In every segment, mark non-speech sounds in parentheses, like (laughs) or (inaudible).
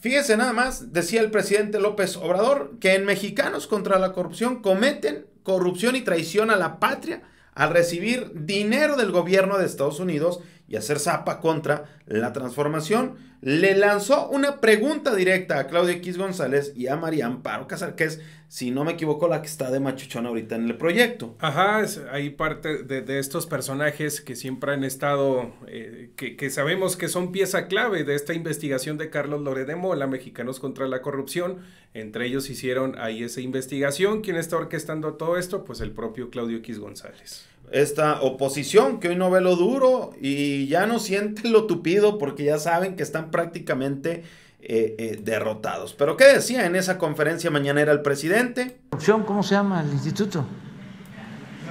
Fíjese nada más, decía el presidente López Obrador, que en Mexicanos contra la Corrupción cometen corrupción y traición a la patria al recibir dinero del gobierno de Estados Unidos y hacer zapa contra la transformación, le lanzó una pregunta directa a Claudio X González y a María Amparo Casar, que es, si no me equivoco, la que está de machuchón ahorita en el proyecto. Ajá, es, hay parte de, estos personajes que siempre han estado, eh, que, sabemos que son pieza clave de esta investigación de Carlos Loredemo. de Mola, Mexicanos contra la Corrupción. Entre ellos hicieron ahí esa investigación. ¿Quién está orquestando todo esto? Pues el propio Claudio X González esta oposición que hoy no ve lo duro y ya no siente lo tupido porque ya saben que están prácticamente eh, eh, derrotados. Pero ¿qué decía en esa conferencia mañanera el presidente? ¿Cómo se llama el instituto?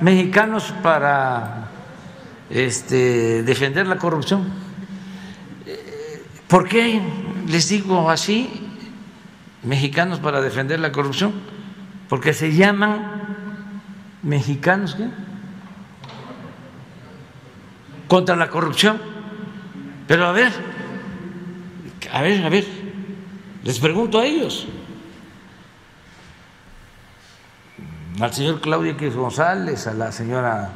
Mexicanos para este, defender la corrupción. ¿Por qué les digo así? Mexicanos para defender la corrupción. Porque se llaman mexicanos, ¿qué? contra la corrupción. Pero a ver, a ver, a ver, les pregunto a ellos. Al señor Claudio X González, a la señora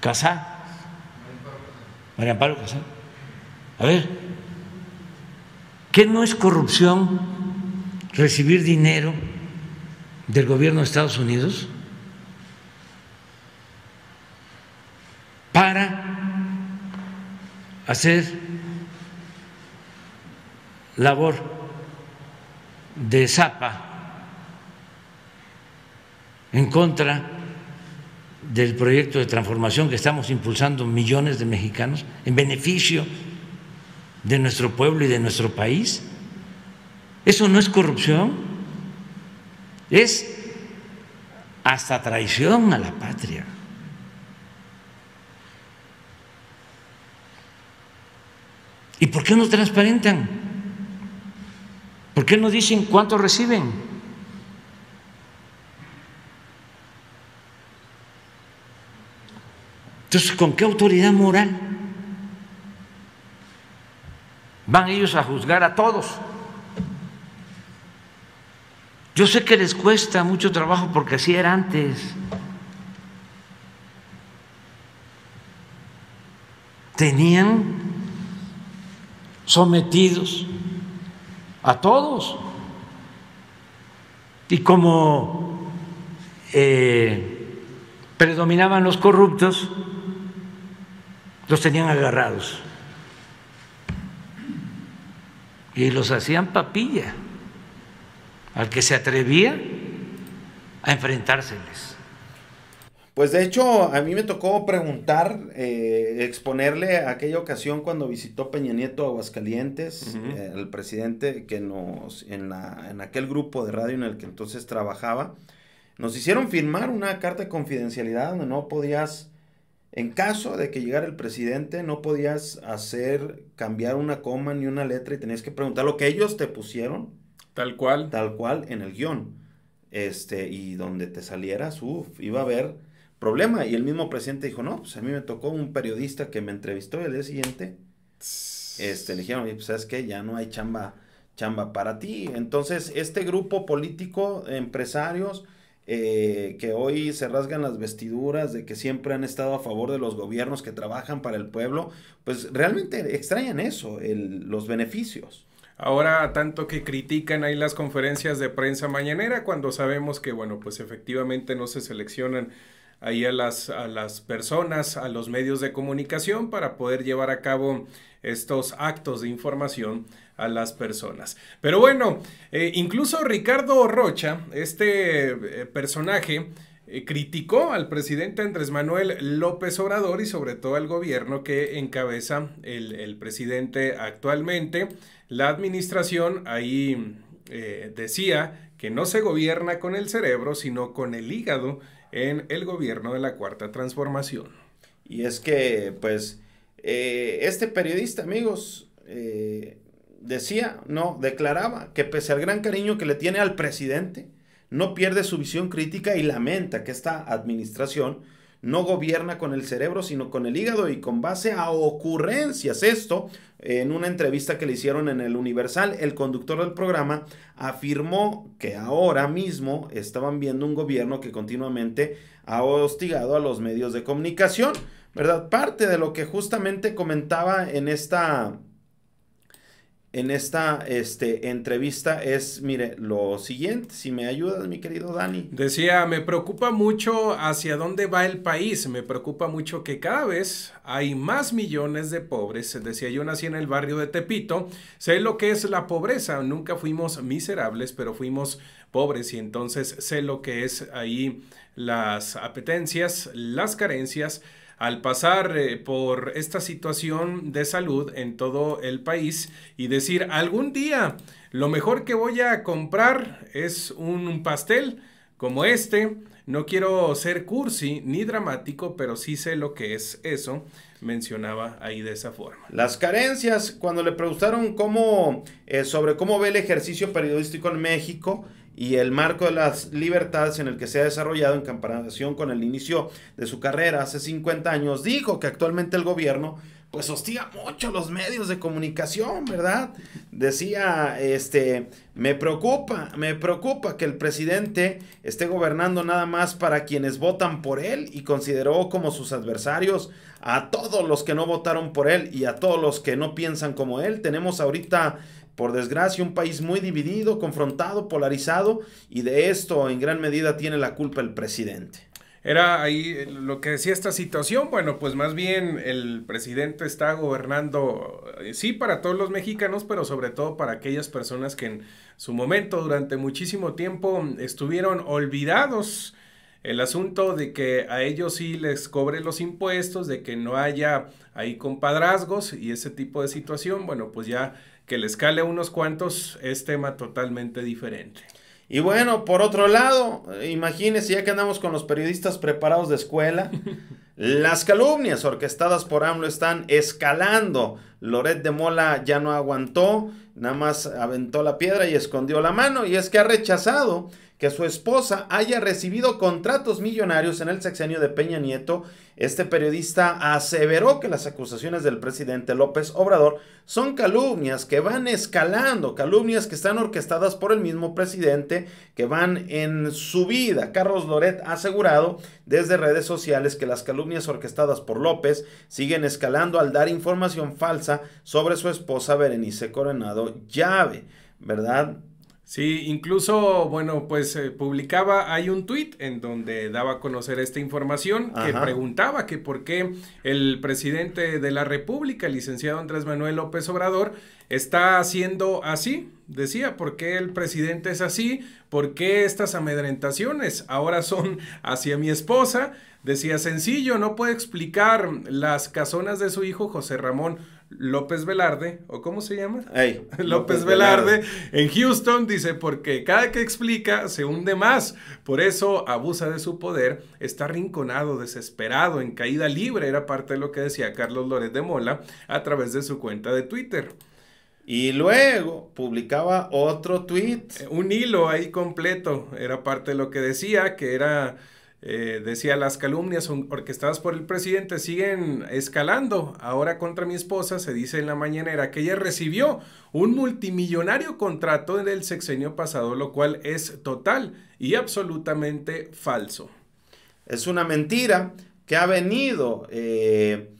Casá, María Amparo Casá. A ver, ¿qué no es corrupción recibir dinero del gobierno de Estados Unidos? hacer labor de zapa en contra del proyecto de transformación que estamos impulsando millones de mexicanos en beneficio de nuestro pueblo y de nuestro país. Eso no es corrupción, es hasta traición a la patria. ¿Y por qué no transparentan? ¿Por qué no dicen cuánto reciben? Entonces, ¿con qué autoridad moral van ellos a juzgar a todos? Yo sé que les cuesta mucho trabajo porque así era antes. Tenían sometidos a todos. Y como eh, predominaban los corruptos, los tenían agarrados y los hacían papilla al que se atrevía a enfrentárseles. Pues de hecho, a mí me tocó preguntar, eh, exponerle aquella ocasión cuando visitó Peña Nieto Aguascalientes, el eh, presidente que nos, en, la, en aquel grupo de radio en el que entonces trabajaba, nos hicieron firmar una carta de confidencialidad donde no podías, en caso de que llegara el presidente, no podías hacer, cambiar una coma ni una letra y tenías que preguntar lo que ellos te pusieron. Tal cual. Tal cual en el guión. Este, y donde te salieras, uff, iba a haber problema. Y el mismo presidente dijo, no, pues a mí me tocó un periodista que me entrevistó el día siguiente. Este, le dijeron, pues sabes que ya no hay chamba, chamba para ti. Entonces, este grupo político, empresarios, eh, que hoy se rasgan las vestiduras de que siempre han estado a favor de los gobiernos que trabajan para el pueblo, pues realmente extrañan eso, los beneficios. Ahora, tanto que critican ahí las conferencias de prensa mañanera, cuando sabemos que, bueno, pues efectivamente no se seleccionan ahí a las, a las personas, a los medios de comunicación para poder llevar a cabo estos actos de información a las personas. Pero bueno, eh, incluso Ricardo Rocha, este eh, personaje, eh, criticó al presidente Andrés Manuel López Obrador y sobre todo al gobierno que encabeza el, el presidente actualmente. La administración ahí decía que no se gobierna con el cerebro, sino con el hígado en el gobierno de la Cuarta Transformación. Y es que, pues, eh, este periodista, amigos, eh, decía, no, declaraba que pese al gran cariño que le tiene al presidente, no pierde su visión crítica y lamenta que esta administración no gobierna con el cerebro, sino con el hígado y con base a ocurrencias. Esto, en una entrevista que le hicieron en el Universal, el conductor del programa afirmó que ahora mismo estaban viendo un gobierno que continuamente ha hostigado a los medios de comunicación, ¿verdad? Parte de lo que justamente comentaba en esta en esta este, entrevista es, mire, lo siguiente, si me ayudas, mi querido Dani. Decía, me preocupa mucho hacia dónde va el país, me preocupa mucho que cada vez hay más millones de pobres. Decía, yo nací en el barrio de Tepito, sé lo que es la pobreza, nunca fuimos miserables, pero fuimos pobres y entonces sé lo que es ahí las apetencias, las carencias al pasar eh, por esta situación de salud en todo el país y decir, algún día lo mejor que voy a comprar es un pastel como este. No quiero ser cursi ni dramático, pero sí sé lo que es eso. Mencionaba ahí de esa forma. Las carencias, cuando le preguntaron cómo, eh, sobre cómo ve el ejercicio periodístico en México, y el marco de las libertades en el que se ha desarrollado en comparación con el inicio de su carrera hace 50 años, dijo que actualmente el gobierno pues hostiga mucho los medios de comunicación, ¿verdad? Decía, este, me preocupa, me preocupa que el presidente esté gobernando nada más para quienes votan por él y consideró como sus adversarios a todos los que no votaron por él y a todos los que no piensan como él. Tenemos ahorita por desgracia, un país muy dividido, confrontado, polarizado, y de esto en gran medida tiene la culpa el presidente. Era ahí lo que decía esta situación, bueno, pues más bien el presidente está gobernando, eh, sí, para todos los mexicanos, pero sobre todo para aquellas personas que en su momento, durante muchísimo tiempo, estuvieron olvidados el asunto de que a ellos sí les cobre los impuestos, de que no haya ahí compadrazgos y ese tipo de situación, bueno, pues ya que les cale unos cuantos es tema totalmente diferente. Y bueno, por otro lado, imagínense ya que andamos con los periodistas preparados de escuela, (laughs) las calumnias orquestadas por AMLO están escalando. Loret de Mola ya no aguantó, nada más aventó la piedra y escondió la mano y es que ha rechazado que su esposa haya recibido contratos millonarios en el sexenio de Peña Nieto, este periodista aseveró que las acusaciones del presidente López Obrador son calumnias que van escalando, calumnias que están orquestadas por el mismo presidente, que van en su vida Carlos Loret ha asegurado desde redes sociales que las calumnias orquestadas por López siguen escalando al dar información falsa sobre su esposa Berenice Coronado Llave, ¿verdad? Sí, incluso, bueno, pues eh, publicaba, hay un tuit en donde daba a conocer esta información que preguntaba que por qué el presidente de la República, licenciado Andrés Manuel López Obrador, está haciendo así, decía, ¿por qué el presidente es así? ¿Por qué estas amedrentaciones ahora son hacia mi esposa? Decía, sencillo, no puede explicar las casonas de su hijo José Ramón López Velarde, ¿o cómo se llama? (laughs) López, Velarde, en Houston dice, porque cada que explica se hunde más, por eso abusa de su poder, está rinconado, desesperado, en caída libre, era parte de lo que decía Carlos López de Mola a través de su cuenta de Twitter. Y luego publicaba otro tweet. Eh, un hilo ahí completo, era parte de lo que decía, que era eh, decía, las calumnias orquestadas por el presidente siguen escalando. Ahora contra mi esposa se dice en la mañanera que ella recibió un multimillonario contrato en el sexenio pasado, lo cual es total y absolutamente falso. Es una mentira que ha venido eh,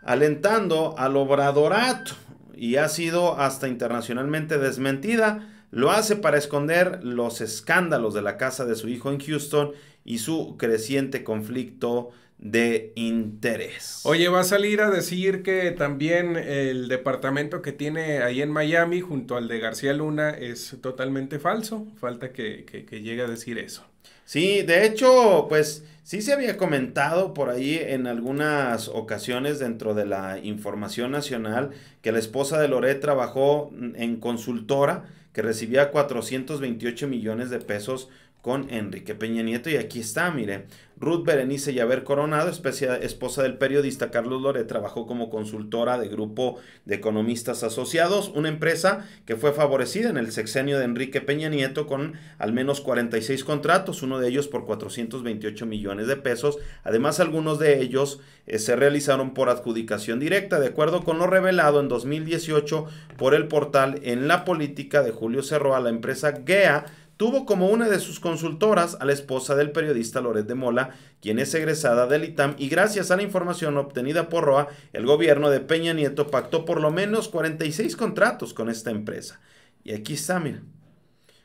alentando al obradorato y ha sido hasta internacionalmente desmentida lo hace para esconder los escándalos de la casa de su hijo en Houston y su creciente conflicto de interés. Oye, va a salir a decir que también el departamento que tiene ahí en Miami junto al de García Luna es totalmente falso. Falta que, llegue a decir eso. Sí, de hecho, pues sí se había comentado por ahí en algunas ocasiones dentro de la información nacional que la esposa de Loret trabajó en consultora que recibía 428 millones de pesos con Enrique Peña Nieto. Y aquí está, mire. Ruth Berenice Yaver Coronado, esposa del periodista Carlos Lore, trabajó como consultora de grupo de economistas asociados, una empresa que fue favorecida en el sexenio de Enrique Peña Nieto con al menos 46 contratos, uno de ellos por 428 millones de pesos. Además, algunos de ellos eh, se realizaron por adjudicación directa, de acuerdo con lo revelado en 2018 por el portal En la Política de Julio Cerroa, la empresa GEA tuvo como una de sus consultoras a la esposa del periodista Loret de Mola, quien es egresada del ITAM, y gracias a la información obtenida por ROA, el gobierno de Peña Nieto pactó por lo menos 46 contratos con esta empresa. Y aquí está, mira.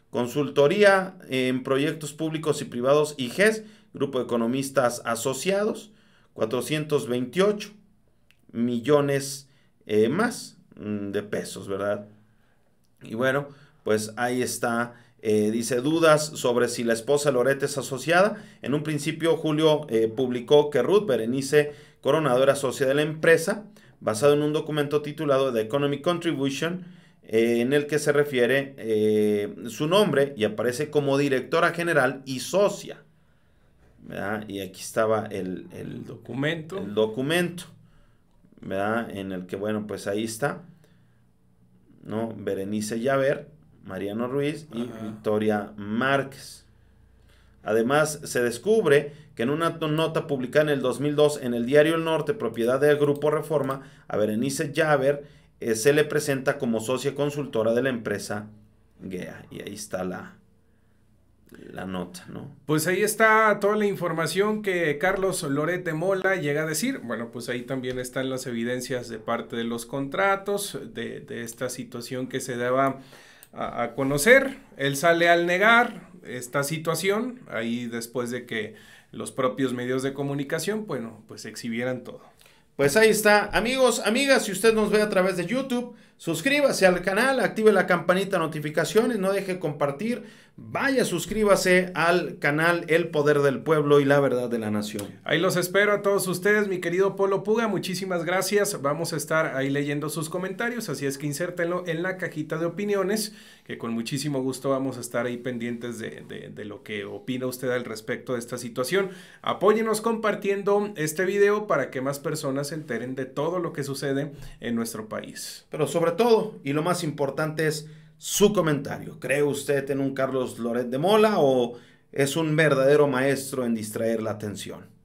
Consultoría en proyectos públicos y privados IGES, Grupo de Economistas Asociados, 428 millones eh, más mm, de pesos, ¿verdad? Y bueno, pues ahí está eh, dice dudas sobre si la esposa Lorete es asociada. En un principio Julio eh, publicó que Ruth Berenice Coronado era socia de la empresa, basado en un documento titulado The Economic Contribution, eh, en el que se refiere su nombre y aparece como directora general y socia. Y aquí estaba el, documento. El documento, En el que, bueno, pues ahí está, ¿no? Berenice Llaver Mariano Ruiz y Victoria Márquez. Además, se descubre que en una nota publicada en el 2002 en el diario El Norte, propiedad del Grupo Reforma, a Berenice Javer eh, se le presenta como socia consultora de la empresa GEA. Y ahí está la, la nota, ¿no? Pues ahí está toda la información que Carlos Lorete Mola llega a decir. Bueno, pues ahí también están las evidencias de parte de los contratos, de, de esta situación que se daba a, conocer. Él sale al negar esta situación, ahí después de que los propios medios de comunicación, bueno, pues exhibieran todo. Pues ahí está, amigos, amigas, si usted nos ve a través de YouTube, Suscríbase al canal, active la campanita de notificaciones, no deje compartir. Vaya, suscríbase al canal El Poder del Pueblo y la Verdad de la Nación. Ahí los espero a todos ustedes, mi querido Polo Puga. Muchísimas gracias. Vamos a estar ahí leyendo sus comentarios, así es que insértenlo en la cajita de opiniones, que con muchísimo gusto vamos a estar ahí pendientes de, de lo que opina usted al respecto de esta situación. Apóyenos compartiendo este video para que más personas se enteren de todo lo que sucede en nuestro país. Pero sobre todo, y lo más importante es su comentario. ¿Cree usted en un Carlos Loret de Mola o es un verdadero maestro en distraer la atención?